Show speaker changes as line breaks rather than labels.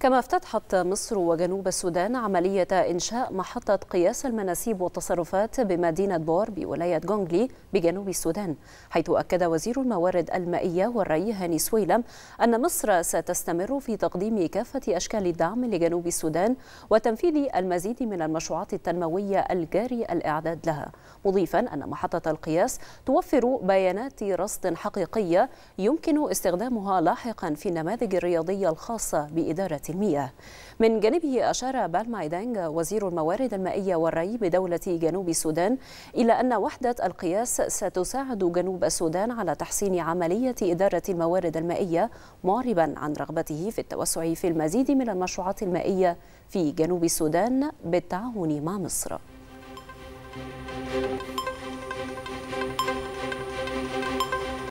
كما افتتحت مصر وجنوب السودان عملية إنشاء محطة قياس المناسيب والتصرفات بمدينة بور بولاية جونغلي بجنوب السودان حيث أكد وزير الموارد المائية والري هاني سويلم أن مصر ستستمر في تقديم كافة أشكال الدعم لجنوب السودان وتنفيذ المزيد من المشروعات التنموية الجاري الإعداد لها مضيفا أن محطة القياس توفر بيانات رصد حقيقية يمكن استخدامها لاحقا في النماذج الرياضية الخاصة بإدارة المياه من جانبه أشار بالمايدانج وزير الموارد المائية والري بدولة جنوب السودان إلى أن وحدة القياس ستساعد جنوب السودان على تحسين عملية إدارة الموارد المائية معربا عن رغبته في التوسع في المزيد من المشروعات المائية في جنوب السودان بالتعاون مع مصر.